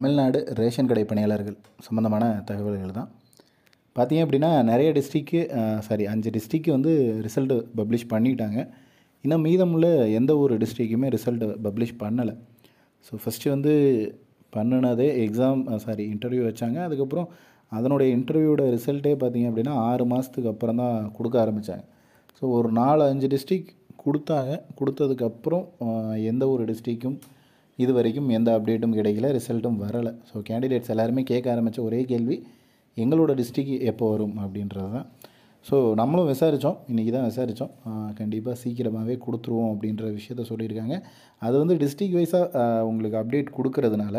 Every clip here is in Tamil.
தமிழ்நாடு ரேஷன் கடை பணியாளர்கள் சம்மந்தமான தகவல்கள் தான் பார்த்தீங்க அப்படின்னா நிறைய டிஸ்ட்ரிக்கு சாரி அஞ்சு டிஸ்ட்ரிக்கு வந்து ரிசல்ட்டு பப்ளிஷ் பண்ணிட்டாங்க இன்னும் மீதமுள்ள எந்த ஒரு டிஸ்ட்ரிக்குமே ரிசல்ட்டு பப்ளிஷ் பண்ணலை ஸோ ஃபஸ்ட்டு வந்து பண்ணினதே எக்ஸாம் சாரி இன்டர்வியூ வச்சாங்க அதுக்கப்புறம் அதனுடைய இன்டர்வியூட ரிசல்ட்டே பார்த்திங்க அப்படின்னா ஆறு மாதத்துக்கு அப்புறம் தான் கொடுக்க ஆரம்பித்தாங்க ஸோ ஒரு நாலு அஞ்சு டிஸ்ட்ரிக் கொடுத்தாங்க கொடுத்ததுக்கப்புறம் எந்த ஒரு டிஸ்ட்ரிக்கும் இது வரைக்கும் எந்த அப்டேட்டும் கிடைக்கல ரிசல்ட்டும் வரலை ஸோ கேண்டிடேட்ஸ் எல்லாருமே கேட்க ஆரம்பித்த ஒரே கேள்வி எங்களோட டிஸ்ட்ரிக் எப்போ வரும் அப்படின்றது தான் ஸோ நம்மளும் விசாரித்தோம் இன்றைக்கி தான் விசாரித்தோம் கண்டிப்பாக சீக்கிரமாகவே கொடுத்துருவோம் அப்படின்ற விஷயத்த சொல்லியிருக்காங்க அது வந்து டிஸ்ட்ரிக் வைஸாக உங்களுக்கு அப்டேட் கொடுக்கறதுனால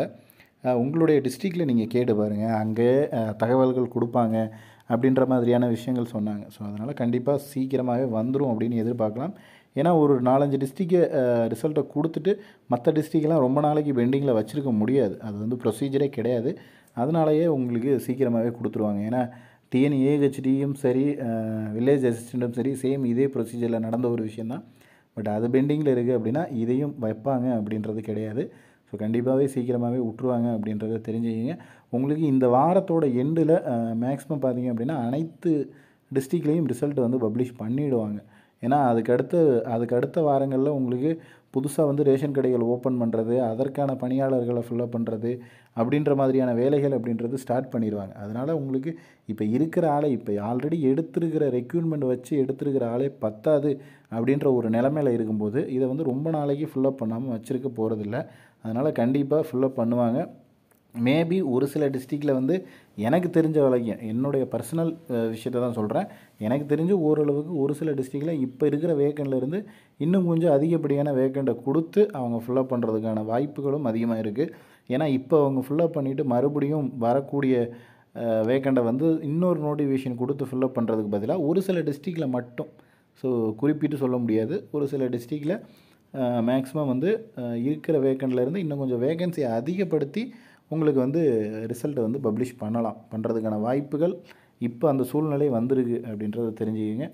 உங்களுடைய டிஸ்ட்ரிக்டில் நீங்கள் கேட்டு பாருங்கள் அங்கே தகவல்கள் கொடுப்பாங்க அப்படின்ற மாதிரியான விஷயங்கள் சொன்னாங்க ஸோ அதனால் கண்டிப்பாக சீக்கிரமாகவே வந்துடும் அப்படின்னு எதிர்பார்க்கலாம் ஏன்னா ஒரு நாலஞ்சு டிஸ்ட்ரிக்கு ரிசல்ட்டை கொடுத்துட்டு மற்ற டிஸ்ட்ரிக்கெலாம் ரொம்ப நாளைக்கு பெண்டிங்கில் வச்சுருக்க முடியாது அது வந்து ப்ரொசீஜரே கிடையாது அதனாலேயே உங்களுக்கு சீக்கிரமாகவே கொடுத்துருவாங்க ஏன்னா டிஎன்ஏஹெச்டியும் சரி வில்லேஜ் அசிஸ்டண்ட்டும் சரி சேம் இதே ப்ரொசீஜரில் நடந்த ஒரு விஷயந்தான் பட் அது பெண்டிங்கில் இருக்குது அப்படின்னா இதையும் வைப்பாங்க அப்படின்றது கிடையாது ஸோ கண்டிப்பாகவே சீக்கிரமாகவே விட்ருவாங்க அப்படின்றத தெரிஞ்சுக்கிங்க உங்களுக்கு இந்த வாரத்தோட எண்டில் மேக்ஸிமம் பார்த்திங்க அப்படின்னா அனைத்து டிஸ்ட்ரிக்ட்லேயும் ரிசல்ட் வந்து பப்ளிஷ் பண்ணிவிடுவாங்க ஏன்னா அதுக்கடுத்து அதுக்கடுத்த வாரங்களில் உங்களுக்கு புதுசாக வந்து ரேஷன் கடைகள் ஓப்பன் பண்ணுறது அதற்கான பணியாளர்களை ஃபில்லப் பண்ணுறது அப்படின்ற மாதிரியான வேலைகள் அப்படின்றது ஸ்டார்ட் பண்ணிடுவாங்க அதனால் உங்களுக்கு இப்போ இருக்கிற ஆளை இப்போ ஆல்ரெடி எடுத்துருக்கிற ரெக்யூர்மெண்ட் வச்சு எடுத்துருக்கிற ஆளே பத்தாது அப்படின்ற ஒரு நிலைமையில் இருக்கும்போது இதை வந்து ரொம்ப நாளைக்கு ஃபில்லப் பண்ணாமல் வச்சுருக்க போகிறதில்ல அதனால் கண்டிப்பாக ஃபில்லப் பண்ணுவாங்க மேபி ஒரு சில டிஸ்ட்ரிக்டில் வந்து எனக்கு தெரிஞ்ச வரைக்கும் என்னுடைய பர்சனல் விஷயத்த தான் சொல்கிறேன் எனக்கு தெரிஞ்சு ஓரளவுக்கு ஒரு சில டிஸ்ட்ரிக்டில் இப்போ இருக்கிற வேக்கண்ட்லேருந்து இன்னும் கொஞ்சம் அதிகப்படியான வேக்கண்ட்டை கொடுத்து அவங்க ஃபில்லப் பண்ணுறதுக்கான வாய்ப்புகளும் அதிகமாக இருக்குது ஏன்னா இப்போ அவங்க ஃபில்லப் பண்ணிவிட்டு மறுபடியும் வரக்கூடிய வேக்கண்டை வந்து இன்னொரு நோட்டிஃபிகேஷன் கொடுத்து ஃபில்லப் பண்ணுறதுக்கு பதிலாக ஒரு சில டிஸ்ட்ரிக்டில் மட்டும் ஸோ குறிப்பிட்டு சொல்ல முடியாது ஒரு சில டிஸ்ட்ரிக்டில் மேக்ஸிமம் வந்து இருக்கிற வேக்கண்ட்லேருந்து இன்னும் கொஞ்சம் வேகன்சியை அதிகப்படுத்தி உங்களுக்கு வந்து ரிசல்ட்டை வந்து பப்ளிஷ் பண்ணலாம் பண்ணுறதுக்கான வாய்ப்புகள் இப்போ அந்த சூழ்நிலை வந்திருக்கு அப்படின்றத தெரிஞ்சுக்கிங்க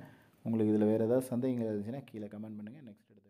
உங்களுக்கு இதில் வேறு ஏதாவது சந்தேகங்கள் இருந்துச்சுன்னா கீழே கமெண்ட் பண்ணுங்கள் நெக்ஸ்ட்